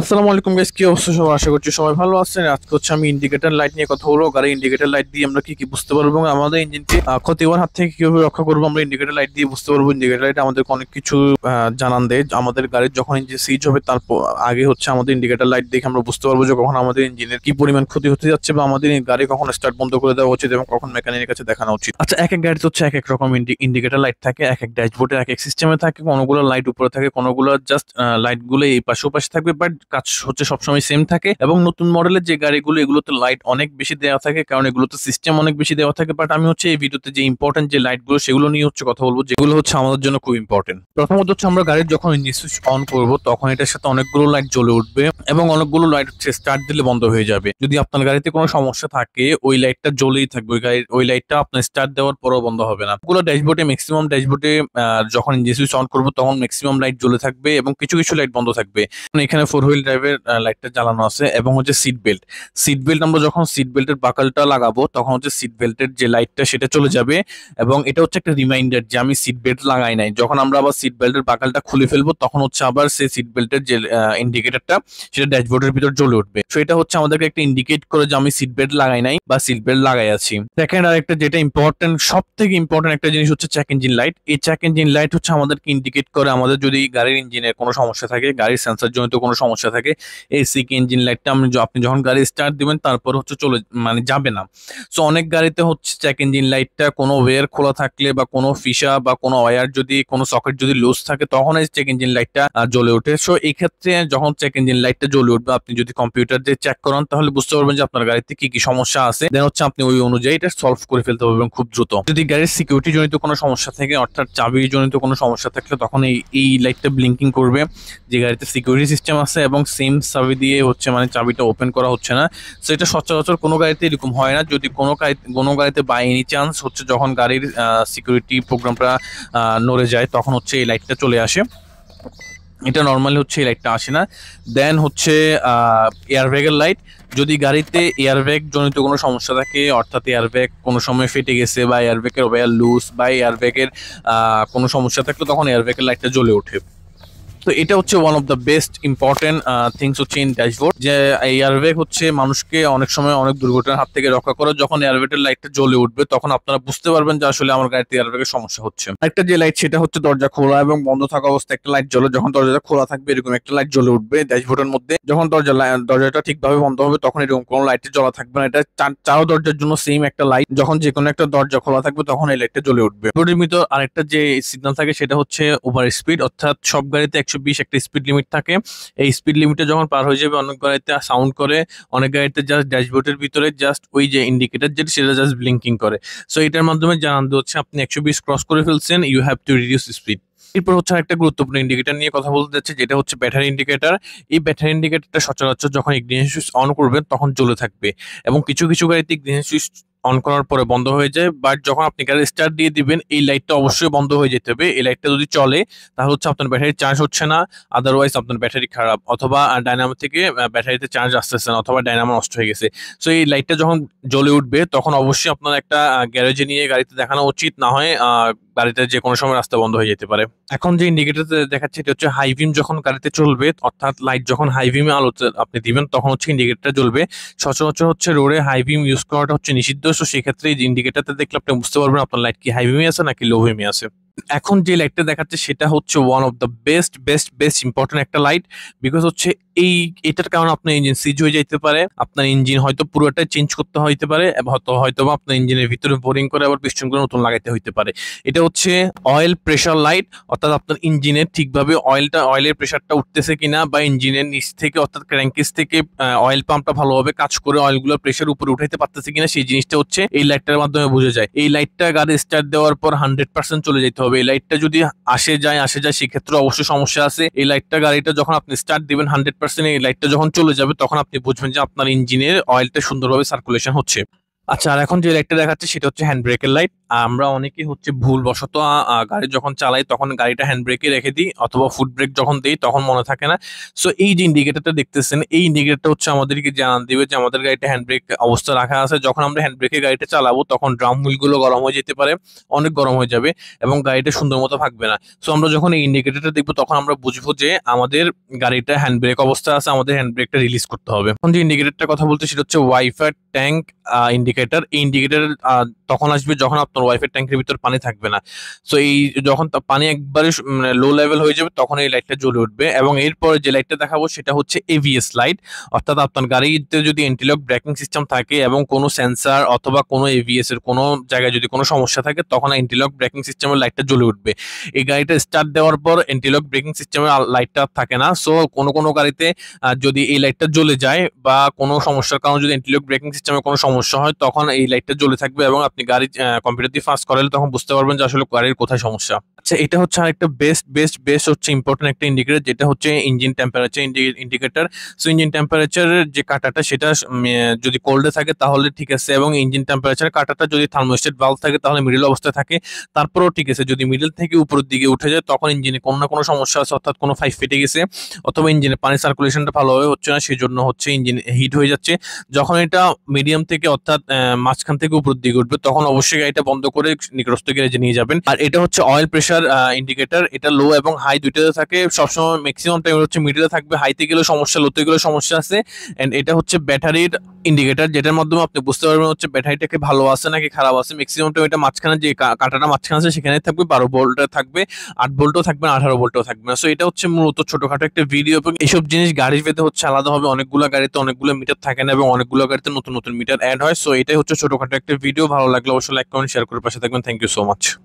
আসসালামু আলাইকুম গাইস কি অবস্থা সবাই আশা করছি সবাই ভালো আছেন আজকে হচ্ছে আমি ইন্ডিকেটর লাইট নিয়ে কথা বলবো গাড়ি ইন্ডিকেটর লাইট দিয়ে আমরা কি কি বুঝতে পারবো এবং আমাদের ইঞ্জিনকে ক্ষতি হওয়ার হাত থেকে কিভাবে রক্ষা করবো আমরা ইন্ডিকেটর লাইট দিয়ে বুঝতে পারবো ইন্ডিকেটর লাইট আমাদের অনেক কিছু জানান দেয় আমাদের গাড়ির যখন ইঞ্জিন সিজ হবে তার আগে হচ্ছে আমাদের ইন্ডিকেটর লাইট দেখে আমরা বুঝতে পারবো যে কখন আমাদের ইঞ্জিনের কি পরিমাণ ক্ষতি হতে যাচ্ছে বা আমাদের গাড়ি কখন স্টার্ট বন্ধ করে দেওয়া উচিত এবং কখন মেকানিকের কাছে দেখানো উচিত আচ্ছা এক এক গাড়িতে হচ্ছে এক এক রকম ইন্ডিকেটর লাইট থাকে এক এক ড্যাশবোর্ডে এক এক সিস্টেমে থাকে কোনোগুলো লাইট উপরে থাকে কোনোগুলো জাস্ট লাইটগুলো এই পাশে পাশে থাকবে বাট কাজ হচ্ছে সবসময় সেম থাকে এবং নতুন মডেলের যে গাড়িগুলো এগুলোতে লাইট অনেক বেশি দেওয়া থাকে কারণ এগুলোতে সিস্টেম অনেক বেশি দেওয়া থাকে বাট আমি হচ্ছে এই ভিডিওতে যে ইম্পর্টেন্ট যে লাইটগুলো সেগুলো নিয়ে হচ্ছে কথা বলবো যেগুলো হচ্ছে আমাদের জন্য খুব ইম্পর্টেন্ট প্রথমত হচ্ছে আমরা গাড়ির যখন ইঞ্জিন সুইচ অন করব তখন এটার সাথে অনেকগুলো লাইট জ্বলে উঠবে এবং অনেকগুলো লাইট হচ্ছে স্টার্ট দিলে বন্ধ হয়ে যাবে যদি আপনার গাড়িতে কোনো সমস্যা থাকে ওই লাইটটা জ্বলেই থাকবে ওই গাড়ির ওই লাইটটা আপনার স্টার্ট দেওয়ার পরও বন্ধ হবে না গুলো ড্যাশবোর্ডে ম্যাক্সিমাম ড্যাশবোর্ডে যখন ইঞ্জিন সুইচ অন করবো তখন ম্যাক্সিমাম লাইট জ্বলে থাকবে এবং কিছু কিছু লাইট বন্ধ থাকবে এখানে ফোর হুইল ড্রাইভের লাইটটা জ্বালানো আছে এবং হচ্ছে সিট বেল্ট সিট বেল্ট আমরা যখন সিট বেল্টের বাকালটা লাগাবো তখন হচ্ছে সিট বেল্টের যে লাইটটা সেটা চলে যাবে এবং এটা হচ্ছে একটা রিমাইন্ডার যে আমি সিট বেল্ট লাগাই নাই যখন আমরা আবার সিট বেল্টের বাকালটা খুলে ফেলবো তখন হচ্ছে আবার সেই সিট বেল্টের যে ইন্ডিকেটারটা সেটা ড্যাশবোর্ডের ভিতর জ্বলে উঠবে তো এটা হচ্ছে আমাদেরকে একটা ইন্ডিকেট করে যে আমি সিট বেল্ট লাগাই নাই বা সিট বেল্ট লাগাই আছি সেকেন্ড আর একটা যেটা ইম্পর্টেন্ট সব থেকে ইম্পর্টেন্ট একটা জিনিস হচ্ছে চেক ইঞ্জিন লাইট এই চেক ইঞ্জিন লাইট হচ্ছে আমাদেরকে ইন্ডিকেট করে আমাদের যদি গাড়ির ইঞ্জিনের কোনো সমস্যা থাকে গাড়ির সেন্সার জনিত কোনো সমস্যা থাকে এসি ইঞ্জিন লাইটটা আপনি আপনি যখন গাড়ি স্টার্ট দিবেন তারপর হচ্ছে চলে মানে যাবে না সো অনেক গাড়িতে হচ্ছে চেক ইঞ্জিন লাইটটা কোনো ওয়্যার খোলা থাকলে বা কোনো ফিসা বা কোনো ওয়ার যদি কোনো সকেট যদি লুজ থাকে তখন এই চেক ইঞ্জিন লাইটটা জ্বলে ওঠে সো এই ক্ষেত্রে যখন চেক ইঞ্জিন লাইটটা জ্বলে উঠবে আপনি যদি কম্পিউটার দিয়ে চেক করান তাহলে বুঝতে পারবেন যে আপনার গাড়িতে কি কি সমস্যা আছে দেন হচ্ছে আপনি ওই অনুযায়ী এটা সলভ করে ফেলতে পারবেন খুব দ্রুত যদি গাড়ির সিকিউরিটি জনিত কোনো সমস্যা থাকে অর্থাৎ চাবি জনিত কোনো সমস্যা থাকলে তখন এই এই লাইটটা ব্লিঙ্কিং করবে যে গাড়িতে সিকিউরিটি সিস্টেম আছে আছে এবং সেম চাবি দিয়ে হচ্ছে মানে চাবিটা ওপেন করা হচ্ছে না সো এটা সচরাচর কোনো গাড়িতে এরকম হয় না যদি কোনো কোনো গাড়িতে বাই এনি চান্স হচ্ছে যখন গাড়ির সিকিউরিটি প্রোগ্রামটা নড়ে যায় তখন হচ্ছে এই লাইটটা চলে আসে এটা নর্মালি হচ্ছে এই লাইটটা আসে না দেন হচ্ছে এয়ারব্যাগের লাইট যদি গাড়িতে এয়ারব্যাগ জনিত কোনো সমস্যা থাকে অর্থাৎ এয়ারব্যাগ কোনো সময় ফেটে গেছে বা এয়ারব্যাগের ওয়ার লুজ বা এয়ারব্যাগের কোনো সমস্যা থাকলে তখন এয়ারব্যাগের লাইটটা জ্বলে ওঠে তো এটা হচ্ছে one of the best important things হচ্ছে ইন ড্যাশবোর্ড যে এয়ারব্যাগ হচ্ছে মানুষকে অনেক সময় অনেক দুর্ঘটনার হাত থেকে রক্ষা করে যখন এয়ারব্যাগের লাইটটা জ্বলে উঠবে তখন আপনারা বুঝতে পারবেন যে আসলে আমার গাড়িতে এয়ারব্যাগের সমস্যা হচ্ছে একটা যে লাইট সেটা হচ্ছে দরজা খোলা এবং বন্ধ থাকা অবস্থায় একটা লাইট জ্বলে যখন দরজাটা খোলা থাকবে এরকম একটা লাইট জ্বলে উঠবে ড্যাশবোর্ডের মধ্যে যখন দরজা দরজাটা ঠিকভাবে বন্ধ হবে তখন এরকম কোনো লাইটে জ্বলা থাকবে না এটা চারো দরজার জন্য সেম একটা লাইট যখন যে কোনো একটা দরজা খোলা থাকবে তখন এই লাইটটা জ্বলে উঠবে নির্মিত আরেকটা যে সিগন্যাল থাকে সেটা হচ্ছে ওভার স্পিড অর্থাৎ সব গাড়িতে একশো একশো বিশ একটা স্পিড লিমিট থাকে এই স্পিড লিমিটে যখন পার হয়ে যাবে অনেক গাড়িতে সাউন্ড করে অনেক গাড়িতে জাস্ট ড্যাশবোর্ডের ভিতরে জাস্ট ওই যে ইন্ডিকেটার যেটা সেটা জাস্ট ব্লিঙ্কিং করে সো এটার মাধ্যমে জানান হচ্ছে আপনি একশো বিশ ক্রস করে ফেলছেন you have to reduce speed এরপর হচ্ছে একটা গুরুত্বপূর্ণ ইন্ডিকেটার নিয়ে কথা বলতে যাচ্ছে যেটা হচ্ছে ব্যাটারি ইন্ডিকেটার এই ব্যাটারি ইন্ডিকেটারটা সচরাচর যখন ইগনিশন সুইচ অন করবেন তখন জ্বলে থাকবে এবং কিছু কিছু গাড়িতে ইগনিশন সুইচ অন করার পরে বন্ধ হয়ে যায় বাট যখন আপনি গাড়ি স্টার্ট দিয়ে দিবেন এই লাইটটা অবশ্যই বন্ধ হয়ে যেতে হবে এই লাইটটা যদি চলে তাহলে হচ্ছে আপনার ব্যাটারি চার্জ হচ্ছে না আদারওয়াইজ আপনার ব্যাটারি খারাপ অথবা ডায়নামো থেকে ব্যাটারিতে চার্জ আসতেছে না অথবা ডায়নামো নষ্ট হয়ে গেছে সো এই লাইটটা যখন জ্বলে উঠবে তখন অবশ্যই আপনার একটা গ্যারেজে নিয়ে গাড়িতে দেখানো উচিত না হয় গাড়িতে যে কোনো সময় রাস্তা বন্ধ হয়ে যেতে পারে এখন যে ইন্ডিকেটর দেখাচ্ছে এটা হচ্ছে হাই যখন গাড়িতে চলবে অর্থাৎ লাইট যখন হাই বিমে আলোতে আপনি দিবেন তখন হচ্ছে ইন্ডিকেটরটা জ্বলবে সচরাচর হচ্ছে রোডে হাই ইউজ করাটা হচ্ছে নিষিদ্ধ সো সেক্ষেত্রে এই ইন্ডিকেটারটা দেখলে আপনি বুঝতে পারবেন আপনার লাইট কি হাই ভিমি আছে নাকি লো ভিমি আছে এখন যে লাইটটা দেখাচ্ছে সেটা হচ্ছে one of the best best best important একটা লাইট বিকজ হচ্ছে এই এটার কারণে আপনার ইঞ্জিন সিজ হয়ে যাইতে পারে আপনার ইঞ্জিন হয়তো পুরোটা চেঞ্জ করতে হইতে পারে হয়তো হয়তো আপনার ইঞ্জিনের ভিতরে বোরিং করে আবার পিস্টন করে নতুন লাগাইতে হইতে পারে এটা হচ্ছে অয়েল প্রেশার লাইট অর্থাৎ আপনার ইঞ্জিনের ঠিকভাবে অয়েলটা অয়েলের প্রেশারটা উঠতেছে কিনা বা ইঞ্জিনের নিচ থেকে অর্থাৎ ক্র্যাঙ্কিস থেকে অয়েল পাম্পটা ভালোভাবে কাজ করে অয়েলগুলোর প্রেশার উপরে উঠাইতে পারতেছে কিনা সেই জিনিসটা হচ্ছে এই লাইটটার মাধ্যমে বোঝা যায় এই লাইটটা গাড়ি স্টার্ট দেওয়ার পর হান্ড্রেড পার্সেন্ট চলে যেতে হবে এই লাইটটা যদি আসে যায় আসে যায় সেক্ষেত্রে অবশ্যই সমস্যা আছে এই লাইটটা গাড়িটা যখন আপনি স্টার্ট দিবেন হান্ড্রেড পার্সেন্ট এই লাইটটা যখন চলে যাবে তখন আপনি বুঝবেন যে আপনার ইঞ্জিনের অয়েলটা সুন্দরভাবে সার্কুলেশন হচ্ছে আচ্ছা আর এখন যে লাইটটা দেখাচ্ছে সেটা হচ্ছে হ্যান্ড ব্রেকের লাইট আমরা অনেকে হচ্ছে ভুলবশত গাড়ি যখন চালাই তখন গাড়িটা হ্যান্ড ব্রেকে রেখে দিই অথবা ফুট ব্রেক যখন দিই তখন মনে থাকে না সো এই যে ইন্ডিকেটারটা দেখতেছেন এই ইন্ডিকেটারটা হচ্ছে আমাদেরকে জানান দিবে যে আমাদের গাড়িটা হ্যান্ড ব্রেক অবস্থা রাখা আছে যখন আমরা হ্যান্ড ব্রেকে গাড়িটা চালাবো তখন ড্রাম হুইলগুলো গরম হয়ে যেতে পারে অনেক গরম হয়ে যাবে এবং গাড়িটা সুন্দর মতো থাকবে না সো আমরা যখন এই ইন্ডিকেটারটা দেখবো তখন আমরা বুঝবো যে আমাদের গাড়িটা হ্যান্ড ব্রেক অবস্থা আছে আমাদের হ্যান্ড ব্রেকটা রিলিজ করতে হবে এখন যে ইন্ডিকেটারটা কথা বলতে সেটা হচ্ছে ওয়াইফাই ট্যাঙ্ক ইন্ডিকেটার এই ইন্ডিকেটার তখন আসবে যখন আপনার ওয়াইফাই ট্যাঙ্কের ভিতর পানি থাকবে না সো এই যখন পানি একবারে লো লেভেল মানে হয়ে যাবে তখন এই লাইটটা জ্বলে উঠবে এবং এরপরে যে লাইটটা দেখাবো সেটা হচ্ছে এভিএস লাইট অর্থাৎ আপনার গাড়িতে যদি এন্টিলক ব্রেকিং সিস্টেম থাকে এবং কোনো সেন্সার অথবা কোনো এভিএস এর কোনো জায়গায় যদি কোনো সমস্যা থাকে তখন এন্টিলক ব্রেকিং সিস্টেমের লাইটটা জ্বলে উঠবে এই গাড়িটা স্টার্ট দেওয়ার পর এন্টিলক ব্রেকিং সিস্টেমের লাইটটা থাকে না সো কোনো কোনো গাড়িতে যদি এই লাইটটা জ্বলে যায় বা কোনো সমস্যার কারণে যদি এন্টিলক ব্রেকিং সিস্টেমে কোনো সমস্যা হয় তখন এই লাইটটা জ্বলে থাকবে এবং আপনি গাড়ি কম্পিউটার এটা ফাস্ট ফার্স্ট করালে তখন বুঝতে পারবেন যে আসলে গাড়ির কোথায় সমস্যা আচ্ছা এটা হচ্ছে আরেকটা বেস্ট বেস্ট বেস্ট হচ্ছে ইম্পর্টেন্ট একটা ইন্ডিকেটার যেটা হচ্ছে engine temperature indicator so engine টেম্পারেচারের যে কাটাটা সেটা যদি কোল্ডে থাকে তাহলে ঠিক আছে এবং ইঞ্জিন টেম্পারেচার কাটাটা যদি থার্মোস্টেট ভাল্ভ থাকে তাহলে মিডল অবস্থায় থাকে তারপরেও ঠিক আছে যদি মিডল থেকে উপরের দিকে উঠে যায় তখন ইঞ্জিনে কোনো না কোনো সমস্যা আছে অর্থাৎ কোনো ফাইভ ফেটে গেছে অথবা ইঞ্জিনে পানি সার্কুলেশনটা ভালোভাবে হচ্ছে না সেই জন্য হচ্ছে ইঞ্জিন হিট হয়ে যাচ্ছে যখন এটা মিডিয়াম থেকে অর্থাৎ মাঝখান থেকে উপরের দিকে উঠবে তখন অবশ্যই গাড়িটা বন্ধ করে নিকটস্থ গ্যারেজে নিয়ে যাবেন আর এটা হচ্ছে অয়েল প্রেশার ইন্ডিকেটার এটা লো এবং হাই দুইটাতে থাকে সবসময় ম্যাক্সিমাম টাইম হচ্ছে মিডিলে থাকবে হাইতে গেলেও সমস্যা লোতে গেলেও সমস্যা আছে এন্ড এটা হচ্ছে ব্যাটারির ইন্ডিকেটার যেটার মাধ্যমে আপনি বুঝতে পারবেন হচ্ছে ব্যাটারিটাকে ভালো আছে নাকি খারাপ আছে ম্যাক্সিমাম টাইম এটা মাঝখানে যে কাটাটা মাঝখানে আছে সেখানে থাকবে বারো ভোল্টটা থাকবে আট ভোল্টও থাকবে না আঠারো ভোল্টও থাকবে না সো এটা হচ্ছে মূলত ছোটোখাটো একটা ভিডিও এবং এইসব জিনিস গাড়ির পেতে হচ্ছে আলাদাভাবে অনেকগুলো গাড়িতে অনেকগুলো মিটার থাকে না এবং অনেকগুলো গাড়িতে নতুন নতুন মিটার অ্যাড হয় সো এটাই হচ্ছে ছোটোখাটো একটা ভিডিও ভালো লাগলে অবশ্যই লাইক কমেন্ট শেয়ার করে পাশে থাকবেন থ্যাংক ইউ সো মাচ